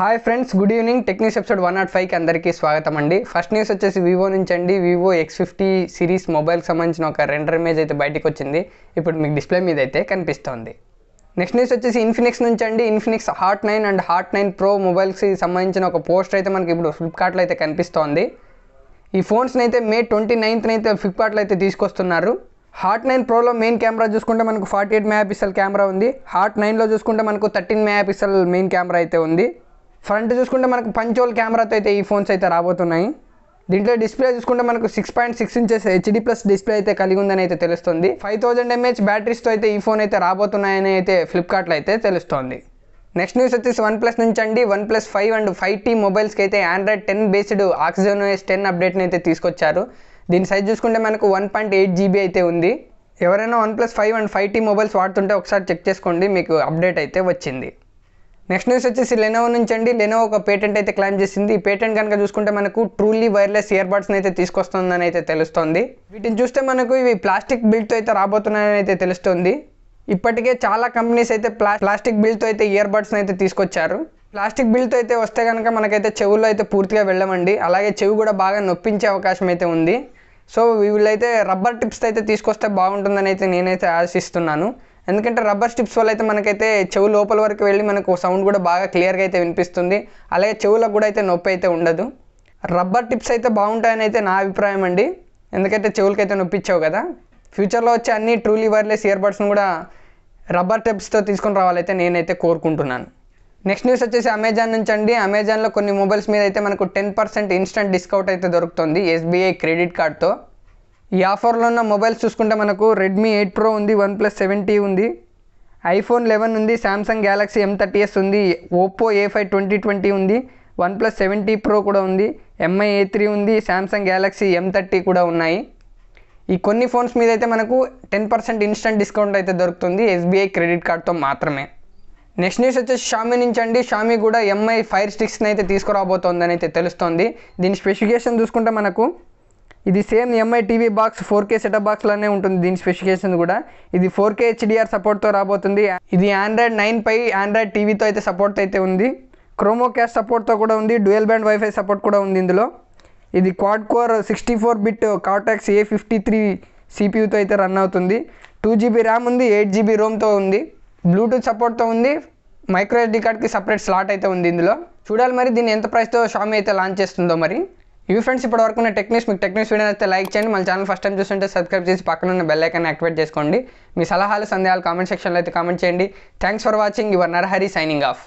hi friends good evening Technics episode one naught ఫైవ్కి అందరికీ స్వాగతం అండి ఫస్ట్ న్యూస్ వచ్చేసి వివో నుంచి అండి వివో ఎక్స్ ఫిఫ్టీ సిరీస్ మొబైల్కి సంబంధించిన ఒక రెండర్ ఇమేజ్ అయితే బయటకు వచ్చింది ఇప్పుడు మీకు డిస్ప్లే మీద అయితే కనిపిస్తోంది నెక్స్ట్ న్యూస్ వచ్చేసి ఇన్ఫినిక్స్ నుంచి అండి Infinix Hot nine and Hot nine Pro మొబైల్స్కి సంబంధించిన ఒక పోస్టర్ అయితే మనకి ఇప్పుడు ఫ్లిప్కార్ట్లో అయితే కనిపిస్తోంది ఈ ఫోన్స్ని అయితే మే ట్వంటీ నైన్త్ని అయితే ఫ్లిప్కార్ట్లో అయితే తీసుకొస్తున్నారు హాట్ నైన్ ప్రోలో మెయిన్ కెమెరా చూసుకుంటే మనకు forty eight megapixel camera ఉంది హాట్ నైన్లో చూసుకుంటే మనకు thirteen megapixel main camera అయితే ఉంది ఫ్రంట్ చూసుకుంటే మనకు పంచోల్ కెమెరాతో అయితే ఈ ఫోన్స్ అయితే రాబోతున్నాయి దీంట్లో డిస్ప్లే చూసుకుంటే మనకు six point six inches HD plus display అయితే కలిగి ఉందని అయితే తెలుస్తుంది ఫైవ్ థౌజండ్ ఎంహెచ్ బ్యాటరీస్తో అయితే ఈ ఫోన్ అయితే రాబోతున్నాయని అయితే ఫ్లిప్కార్ట్లో అయితే తెలుస్తోంది నెక్స్ట్ న్యూస్ వచ్చేసి వన్ ప్లస్ నుంచి అండి OnePlus five and five T మొబైల్స్కి అయితే Android ten based Oxygen OS ten అప్డేట్ని అయితే తీసుకొచ్చారు దీని సైజ్ చూసుకుంటే మనకు వన్ పాయింట్ ఎయిట్ జీబీ అయితే ఉంది ఎవరైనా OnePlus five and five T mobiles వాడుతుంటే ఒకసారి చెక్ చేసుకోండి మీకు అప్డేట్ అయితే వచ్చింది నెక్స్ట్ న్యూస్ వచ్చేసి లెనోవో నుంచి అండి లెనోవో ఒక పేటెంట్ అయితే క్లైమ్ చేసింది ఈ పేటెంట్ కనుక చూసుకుంటే మనకు ట్రూలీ వైర్లెస్ ఇయర్ అయితే తీసుకొస్తుందని అయితే తెలుస్తుంది వీటిని చూస్తే మనకు ఇవి ప్లాస్టిక్ బిల్డ్తో అయితే రాబోతున్నాయని అయితే తెలుస్తుంది ఇప్పటికే చాలా కంపెనీస్ అయితే ప్లా ప్లాస్టిక్ బిల్డ్తో అయితే ఇయర్ బడ్స్ని అయితే తీసుకొచ్చారు ప్లాస్టిక్ బిల్డ్తో అయితే వస్తే కనుక మనకైతే చెవుల్లో అయితే పూర్తిగా వెళ్ళమండి అలాగే చెవి కూడా బాగా నొప్పించే అవకాశం అయితే ఉంది సో వీళ్ళైతే రబ్బర్ టిప్స్ అయితే తీసుకొస్తే బాగుంటుందని అయితే నేనైతే ఆశిస్తున్నాను ఎందుకంటే రబ్బర్ స్టిప్స్ వల్ల అయితే మనకైతే చెవు లోపల వరకు వెళ్ళి మనకు సౌండ్ కూడా బాగా క్లియర్గా అయితే వినిపిస్తుంది అలాగే చెవులకు కూడా అయితే నొప్పి అయితే ఉండదు రబ్బర్ టిప్స్ అయితే బాగుంటాయని అయితే నా అభిప్రాయం అండి ఎందుకంటే చెవులకైతే నొప్పిచ్చావు కదా ఫ్యూచర్లో వచ్చే అన్ని ట్రూలీ వైర్లెస్ ఇయర్బడ్స్ను కూడా రబ్బర్ టిప్స్తో తీసుకొని రావాలైతే నేనైతే కోరుకుంటున్నాను నెక్స్ట్ న్యూస్ వచ్చేసి అమెజాన్ నుంచి అండి అమెజాన్లో కొన్ని మొబైల్స్ మీద అయితే మనకు టెన్ పర్సెంట్ ఇన్స్టెంట్ డిస్కౌంట్ అయితే దొరుకుతుంది ఎస్బీఐ క్రెడిట్ కార్డ్తో ఈ ఆఫర్లో ఉన్న మొబైల్స్ చూసుకుంటే మనకు రెడ్మీ ఎయిట్ ప్రో ఉంది వన్ ప్లస్ సెవెంటీ ఉంది ఐఫోన్ లెవెన్ ఉంది Samsung Galaxy M thirty S ఉంది Oppo A five twenty twenty ఉంది వన్ ప్లస్ సెవెంటీ ప్రో కూడా ఉంది ఎంఐ ఏ త్రీ ఉంది శాంసంగ్ గ్యాలక్సీ ఎం థర్టీ కూడా ఉన్నాయి ఈ కొన్ని ఫోన్స్ మీద అయితే మనకు టెన్ పర్సెంట్ ఇన్స్టెంట్ డిస్కౌంట్ అయితే దొరుకుతుంది ఎస్బీఐ క్రెడిట్ కార్డ్తో మాత్రమే నెక్స్ట్ న్యూస్ వచ్చేసి షామీ నుంచి అండి షామీ కూడా ఎంఐ ఫైర్ స్టిక్స్ని అయితే తీసుకురాబోతోందని అయితే తెలుస్తోంది దీని స్పెసిఫికేషన్ చూసుకుంటే మనకు ఇది same Mi TV box four K setup box ఉంటుంది దీని స్పెసిఫికేషన్ కూడా ఇది ఫోర్ కే హెచ్డిఆర్ సపోర్ట్తో రాబోతుంది ఇది ఆండ్రాయిడ్ నైన్ పై ఆండ్రాయిడ్ టీవీతో అయితే సపోర్ట్ అయితే ఉంది క్రోమో క్యాష్ సపోర్ట్తో కూడా ఉంది డ్యూయల్ బ్యాండ్ వైఫై సపోర్ట్ కూడా ఉంది ఇందులో ఇది quad core sixty four bit Cortex A fifty three సిపియూతో అయితే రన్ అవుతుంది టూ జీబీ ర్యామ్ ఉంది ఎయిట్ జీబీ రోమ్తో ఉంది బ్లూటూత్ సపోర్ట్తో ఉంది మైక్రో ఎస్డి కార్డ్కి సపరేట్ స్లాట్ అయితే ఉంది ఇందులో చూడాలి మరి దీన్ని ఎంత ప్రైస్తో షామీ అయితే లాంచ్ చేస్తుందో మరి ఇవి ఫ్రెండ్స్ ఇప్పటి వరకు ఉన్న టెక్నిక్స్ మీకు టెక్నిక్స్ వీడియో అయితే లైక్ చేయండి మన ఛానల్ ఫస్ట్ టైం చూస్తుంటే సబ్స్క్రైబ్ చేసి పక్కన ఉన్న బెల్ ఐకాన్ యాక్టివేట్ చేసుకోండి మీ సలహాలు సందేహాలు కామెంట్ సెక్షన్లో అయితే కామెంట్ చేయండి thanks for watching your Narhari signing of